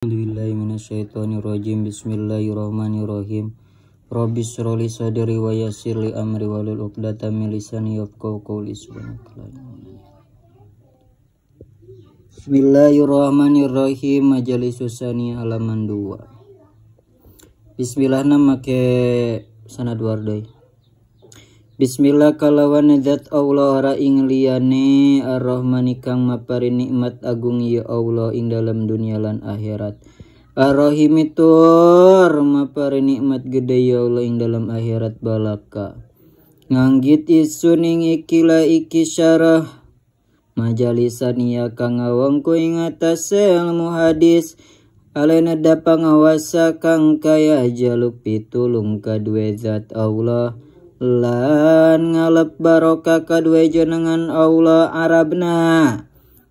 Bismillahirrahmanirrahim Rabbi sadri wa amri walul min lisani yafqahu Bismillahirrahmanirrahim Majelis Susani halaman 2 Bismillah nama ke sanad Bismillah kalawan zat Allah ra ing liyane Ar-Rahman kang mapari nikmat agung ya Allah ing dalam dunia lan akhirat. Ar-Rahim maparin mapari nikmat gede ya Allah ing dalam akhirat balaka. Nganggit isuning ing ikila iki syarah majalisan ya kang awangku ing atas ilmu hadis. Alena dapang awasa kang kaya jaluk pitulung kadue zat Allah lan ngalep barokah kadue jenengan Allah Arabna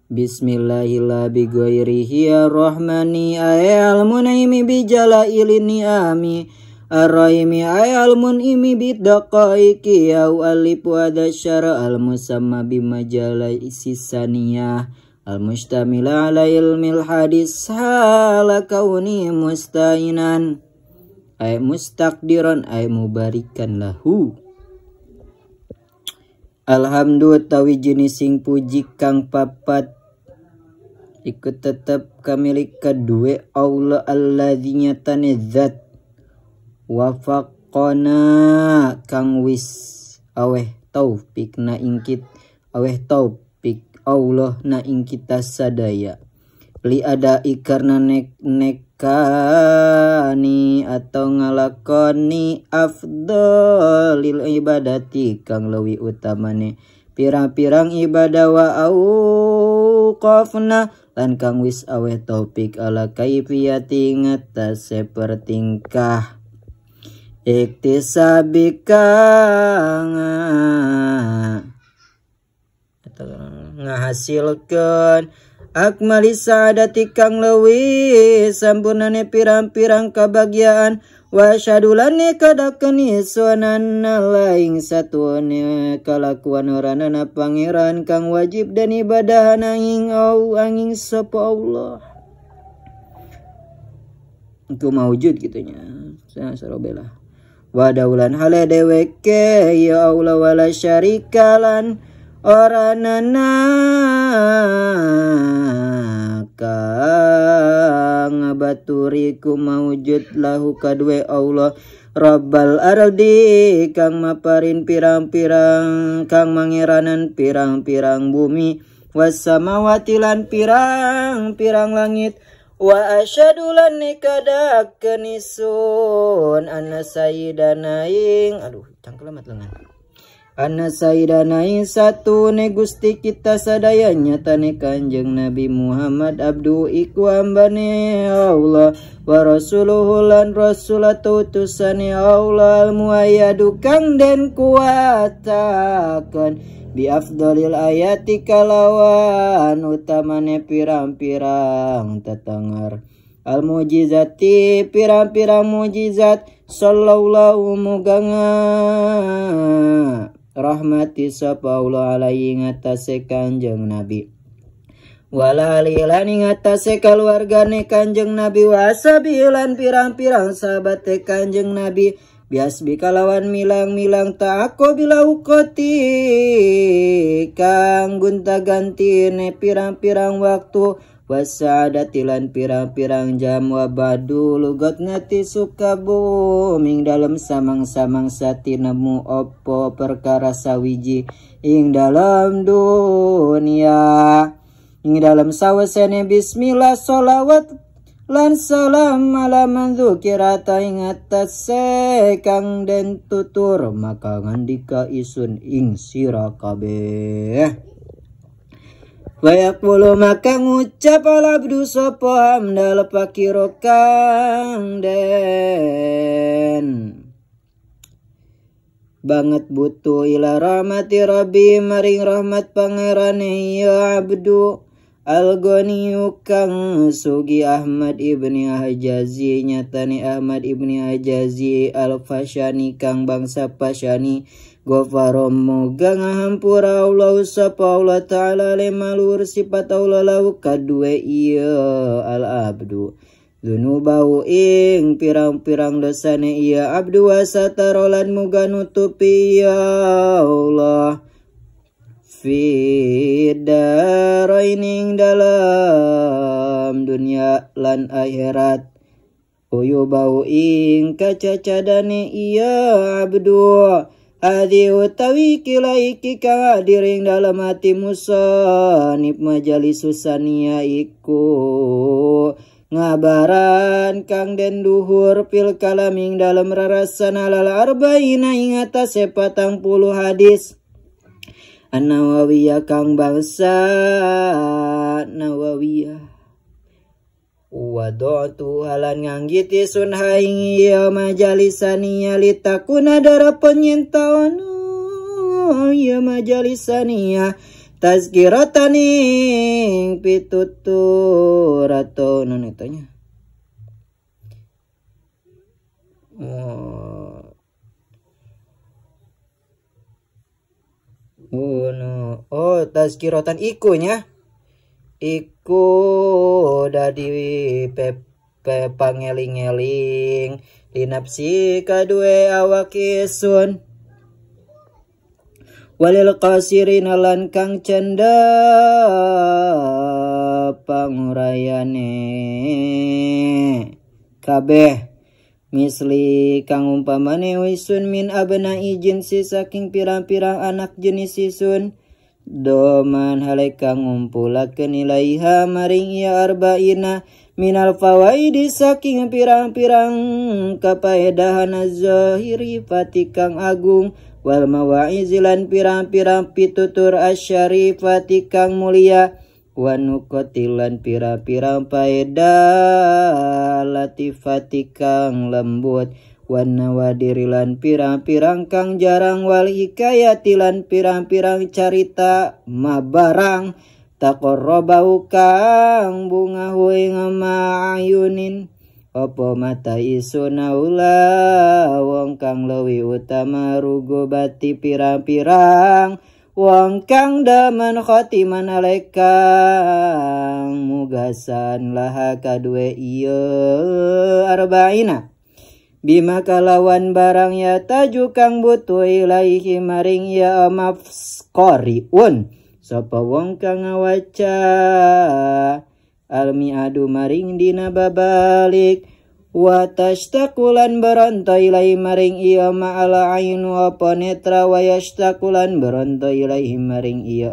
Bismillahirrahmanirrahim ya ayal munaimi bijala ilini ami Arraimi ayal munimi bidaqaiki yau alip ada syara al-musamma bimajala isisaniyah Al-mustamila ala ilmil hadis hala mustainan ay mustakdiron ay mubarikan lahu Alhamdulillah tawi jenising puji kang papat ikut tetap kami lika kedua Allah alladzinya tanizat Wafakona, kang wis aweh taufik na ingkit aweh taufik Allah na ingkita sadaya li ada ikarna nek nek kani atau ngalakoni afdolil ibadati kang lewi utamane pirang-pirang ibadah wa auqafna lan kang wis aweh topik ala kaifiyati ngatase pertingkah iktisabika ngahasilkan Akmalis saadati kang lewi sampurnane pirang-pirang kebahagiaan wasyadulane kadakeni suanan laing satuane kalakuan oranana pangeran kang wajib dan ibadah nanging au anging sapa Allah itu mawujud gitunya saya sarobela daulan hale deweke ya Allah wala syarikalan oranana kang baturiku maujud lahu kadue Allah Rabbal ardi kang maparin pirang-pirang kang mangeranan pirang-pirang bumi wasamawati lan pirang-pirang langit wa asyhadu lan nikadaken isun ana sayyidana ing aduh cangkelemat lengan Ana Sayyidana Isa tune Gusti kita sadayanya nyatane Kanjeng Nabi Muhammad abdu iku hambane ya Allah wa rasuluhu lan rasulatu ya Allah al muayyadu kang den kuatakan bi afdalil ayati kalawan utamane pirang-pirang tetengar al mujizati pirang-pirang mujizat sallallahu muganga rahmati Paulo aaiing atasse Kanjeng nabi Wallahing atasseka keluargagane Kanjeng nabi wasa bian pirang-pirarang sahabatbatte Kanjeng nabi Bias bikalawan milang milang tako bila koti Kang Gunta ganti pirang-pirarang waktu, wasadatilan pirang-pirang jam wabadu lugat ngati sukabu ming dalam samang-samang sati nemu opo perkara sawiji ing dalam dunia ing dalam sawasene bismillah solawat lan salam kira mandzukirata ing atas sekang den tutur maka ngandika isun ing sira puluh maka ngucap alabdu sopo hamda lepaki rokang den banget butuh ila rahmati rabi maring rahmat pangeran ya abdu Algoni kang sugi Ahmad ibni Hajazi nyatani Ahmad ibni Hajazi Al-Fashani kang bangsa Fashani Ghafara moga ngahampura Allah sapa Allah ta'ala le malur sifat Allah lahu kadue iya al abdu. dunubau ing pirang-pirang dosane iya abdu wasatarolan satarolan muga nutupi ya Allah. Fidaraining dalam dunia lan akhirat. Uyubau bau ing kacacadane iya abdu. Adi utawi kila kang dalam hati musonib majali susania iku ngabaran kang den duhur pil kalaming dalam rarasan alal arba'ina ing atas sepatang puluh hadis An-Nawawiyah kang bangsa Nawawiyah Wadotu halan nganggiti sun haingi ya majalisani yalita kuna dara penyintaon ya majalisani ya tazkirataning pitutur atau nonetonya. Oh. Oh, no. oh tazkiratan ikunya iku dadi pepe pangeling-eling linapsi kadue awak isun walil qasirin lan kang canda pangurayane kabeh misli kang umpamane wisun min abena ijin si saking pirang-pirang anak jenis sisun doman haleka ngumpulakeun ilaiha maring ya arba'ina minal fawaidi saking pirang-pirang kapaedahan az-zahiri fatikang agung wal mawaizilan pirang-pirang pitutur asyari fatikang mulia wanukotilan pirang-pirang paedah latifatikang lembut Wan wadirilan pirang-pirang kang jarang wal hikayatilan pirang-pirang carita mabarang barang robau kang bunga huing ngamayunin opo mata isu naula wong kang lewi utama rugo bati pirang-pirang wong kang daman khoti manalekang mugasan laha kadue iyo arba'ina Bima kalawan barang ya taju kang butuh ilaihi maring ya un. Sopo wong kang ngawaca almi adu maring dina babalik. takulan beronto ilaihi maring iya ala ain netra wayas takulan beronto ilaihi maring iya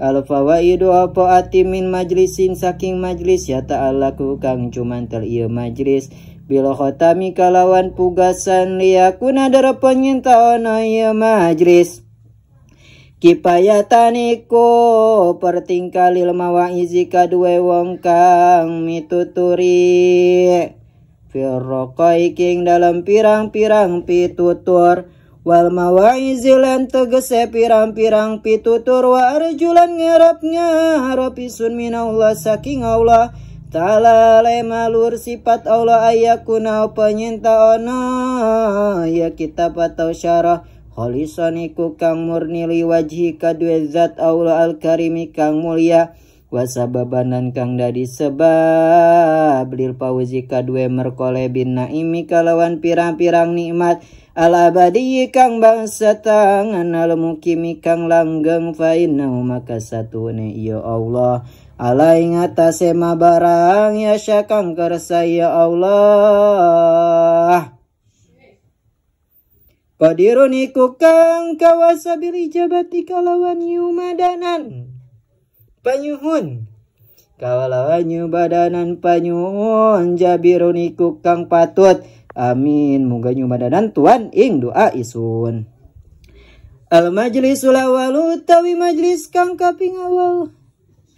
Alfa wa idu apa ati min majlisin saking majlis ya allahku kang cuman tel iya majlis Bila khotami kalawan pugasan liyakuna darapan nyintaona iya majlis. Kipayataniku wang izika kadue wong kang mituturi. Firroko iking dalam pirang-pirang pitutur. Wal mawai zilan tegese pirang-pirang pitutur. Wa arjulan ngarap ngarap isun minallah saking Allah. Tala le malur sifat Allah ayakuna penyinta ono Ya kitab atau syarah Holisoniku kang murni liwajhi kadwe zat Allah al-karimi kang mulia Wasababanan kang dari sebab Lil pauzi kadwe merkole bin naimi kalawan pirang-pirang nikmat Al abadi kang bangsa tangan al mukimi kang langgeng fainau maka satu ne iyo Allah Alai ngatase mabarang ya syakang kersa ya Allah. Qadirun iku kang kawasa biri jabati kalawan yumadanan. Panyuhun. Kawalawan yumadanan panyuhun jabirun iku kang patut. Amin. Moga yumadanan Tuhan ing doa isun. Al majlis ulawalu tawi majlis kang kaping awal.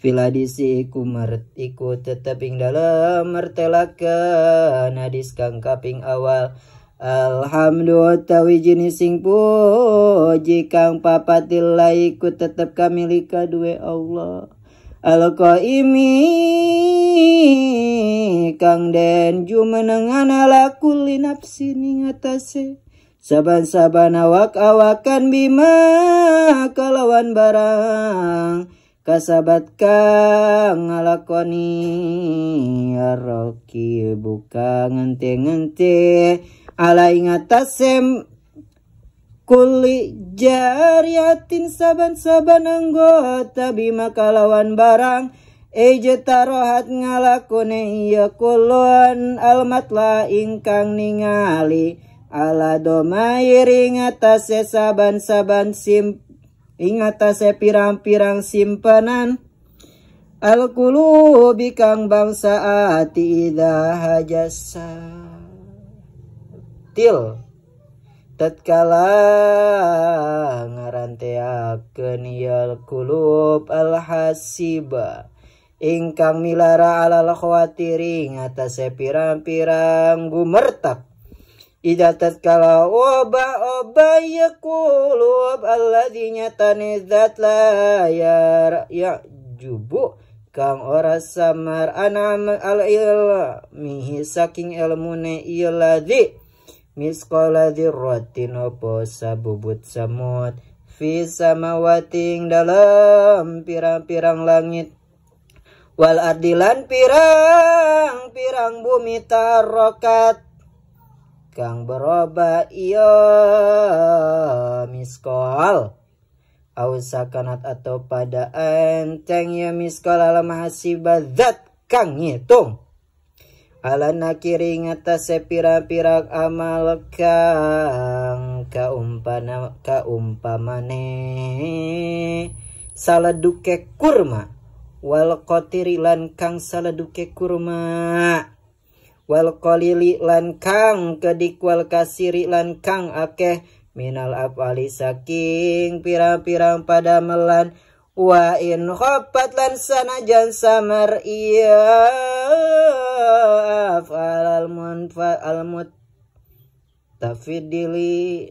Filadisi ku mertiku teteping dalam mertelakan hadis kang kaping awal. Alhamdulillah tawi jenis sing puji kang papatilah iku tetep kami lika duwe Allah. al imi Kang den jumenengan ala kulli nafsi ning Saban-saban awak-awakan bima kalawan barang kasabat kang ngalakoni aroki buka ngente-ngente ala ingatasem kuli jariatin saban-saban anggota bima kalawan barang Eje tarohat ngalakune iya kulon almatla ingkang ningali ala domairing atase saban-saban sim ingat saya pirang-pirang simpenan Al-qulubi kang bangsa ati idha hajasa Til tatkala ngaranteakeun yal kulub alhasiba ingkang milara alal khawatiri saya pirang-pirang gumertak إذا oba وبا وبا Allah وب الذين layar ya jubu kang ora samar anam al ilmihi saking ilmune iladi iya miskola roti opo sabubut samud fi samawating dalam pirang-pirang langit wal ardilan pirang-pirang bumi tarokat kang beroba iyo miskol au sakanat atau pada enteng ya miskol masih badat kang ngitung ala nakiri ngatase pira-pira amal kang kaumpana kaumpamane saladuke kurma wal kotirilan kang saladuke kurma wal qalili lan kang kedik wal kasiri lan kang akeh minal afali saking pirang-pirang pada melan wa in khafat lan sanajan samar iya afal al munfa al mutafidili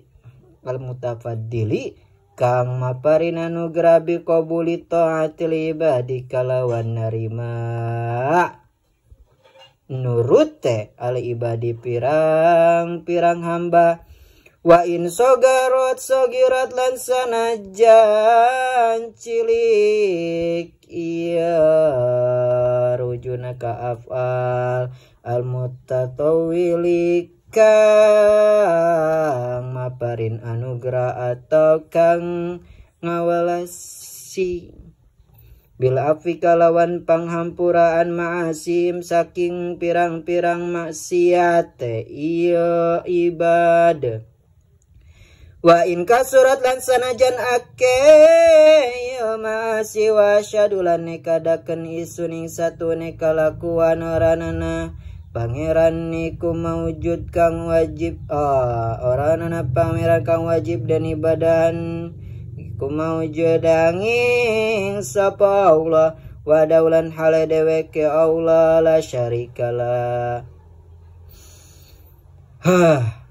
al mutafadili kang maparina nugrabi qabuli taatil ibadi kalawan narima nur rutek Ali ibadi pirang pirang hamba wain sogarro sogiratlansan aja cilik ya rujunakaafal almutta atauwilik Maparin anugerah atau Ka ngawalainya Bil afika lawan panghampuraan ma'asim saking pirang-pirang maksiat iya ibadah. Wa in kasurat lan ake ya masih wa syadulan nekadaken isuning satu nekalakuan nana Pangeran niku maujud kang wajib ah, oranana pangeran kang wajib dan ibadahan mau angin sapa Allah wa daulan hale deweke Allah la syarikalah Hah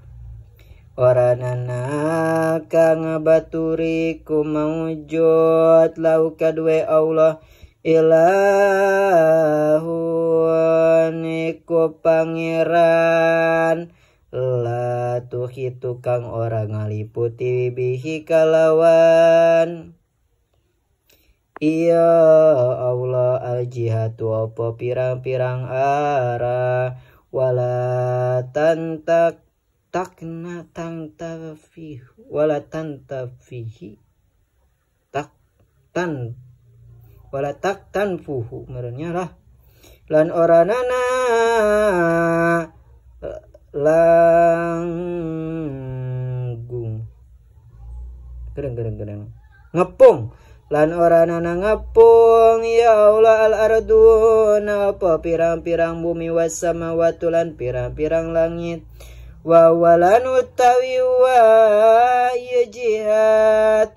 Waranana kang baturi ku maujud lau kadwe Allah ilahun iku pangeran la tuhi tukang orang ngaliputi bihi kalawan Iya Allah aljihatu apa pirang-pirang arah wala tantak takna tantafih wala tantafihi tak tan wala tak tanfuhu merenya lah lan oranana kadang ngepung lan ora nana ngepung ya Allah al ardun apa pirang-pirang bumi was watulan lan pirang-pirang langit wawalan utawi wa ya jihad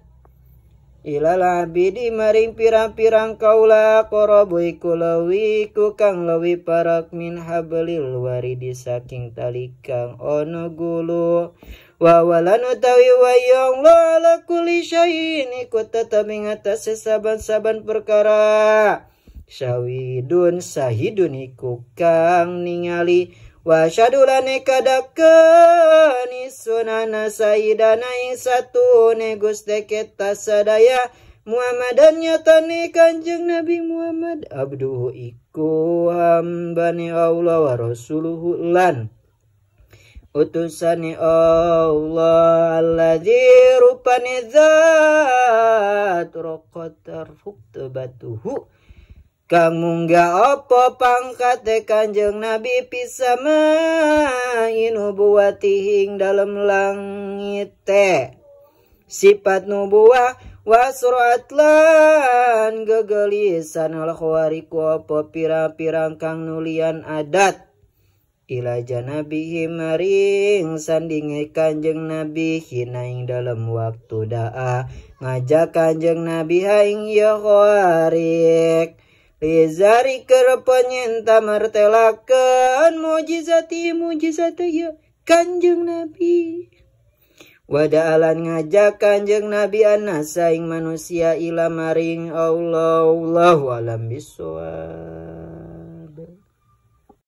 Ila labi di Maring pirang-pirang kauula porboiku lowiiku Kang lowi paramin hail luar di saking tali kangng ono gulu wawatawiyong mekuli syini kota tembing atas sesaban-saaban perkara sawwiun Shahiuniku Kang ningali. Wa syadulah ni kadaka ni sunana sayidana yang satu ni gusti kita sadaya Muhammadan nyata ni kanjeng Nabi Muhammad abduhu iku hamba ni Allah wa rasuluhu lan Utusani Allah alladhi rupani zat rokotar huktubatuhu. batuhu kamu ga opo pangkat de kanjeng nabi pis bisain nubuwaing dalam langite sipat nubuah wasatlan gegelisan Allahkhowariku opo pi-piangkang nulian adat Ilajah nabi himaring sandinge kanjeng nabi hinaing dalam waktu daa ngajak Kanjeng nabi haing yokhowar Lizari kerepanyenta martelakan mujizati mujizat ya kanjeng Nabi. Wadaalan ngajak kanjeng Nabi anak saing manusia ila maring Allah. Allahu alam